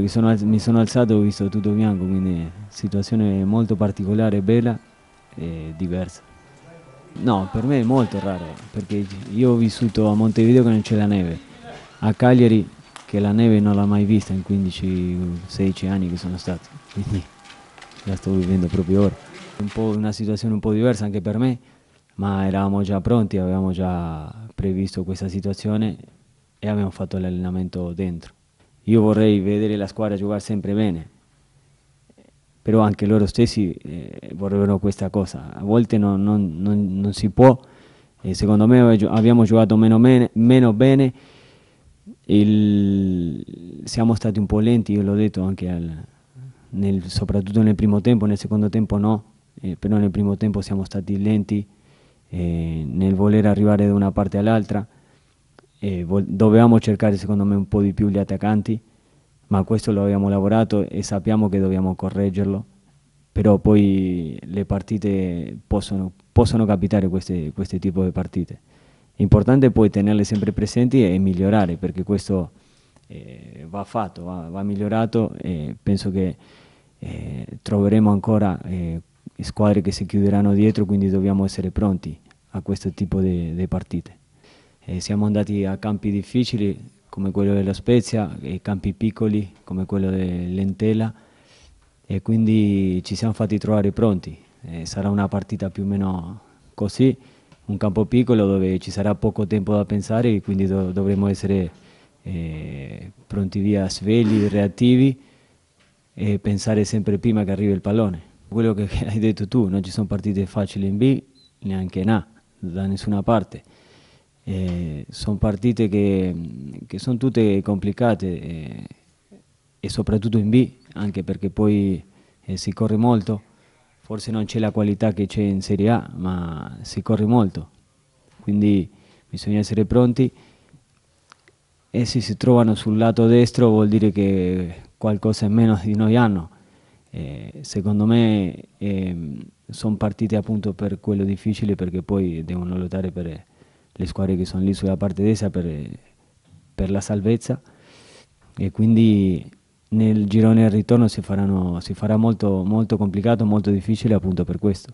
mi sono, mi sono alzato e ho visto tutto bianco, quindi situazione molto particolare, bella e diversa. No, per me è molto raro, perché io ho vissuto a Montevideo che non c'è la neve, a Cagliari che la neve non l'ha mai vista in 15-16 anni che sono stato, quindi la sto vivendo proprio ora. Un po' una situazione un po' diversa anche per me, ma eravamo già pronti, avevamo già previsto questa situazione e abbiamo fatto l'allenamento dentro io vorrei vedere la squadra giocare sempre bene, però anche loro stessi eh, vorrebbero questa cosa, a volte non, non, non, non si può, eh, secondo me abbiamo giocato meno, bene, meno bene. Il, siamo stati un po' lenti, io l'ho detto anche al, nel, soprattutto nel primo tempo, nel secondo tempo no, eh, però nel primo tempo siamo stati lenti nel voler arrivare da una parte all'altra eh, dovevamo cercare secondo me un po' di più gli attaccanti, ma questo lo abbiamo lavorato e sappiamo che dobbiamo correggerlo, però poi le partite possono, possono capitare queste, questi tipi di partite. L'importante è poi tenerle sempre presenti e migliorare, perché questo eh, va fatto, va, va, migliorato e penso che eh, troveremo ancora eh, squadre che si chiuderanno dietro, quindi dobbiamo essere pronti a questo tipo di partite. Eh, siamo andati a campi difficili come quello della Spezia e campi piccoli come quello dell'Entela e quindi ci siamo fatti trovare pronti. Eh, sarà una partita più o meno così, un campo piccolo dove ci sarà poco tempo da pensare e quindi do dovremo essere eh, pronti via svegli, reattivi e pensare sempre prima che arrivi il pallone. Quello che hai detto tu, non ci sono partite facili in B neanche in A, da nessuna parte. Eh, sono partite che, che sono tutte complicate eh, e soprattutto in B, anche perché poi eh, si corre molto, forse non c'è la qualità che c'è in Serie A, ma si corre molto, quindi bisogna essere pronti e se si trovano sul lato destro vuol dire che qualcosa in meno di noi hanno. Eh, secondo me ehm, sono partite appunto per quello difficile perché poi devono lottare per le squadre che sono lì sulla parte destra per, per la salvezza e quindi nel girone al ritorno si, faranno, si farà molto, molto complicato, molto difficile appunto per questo.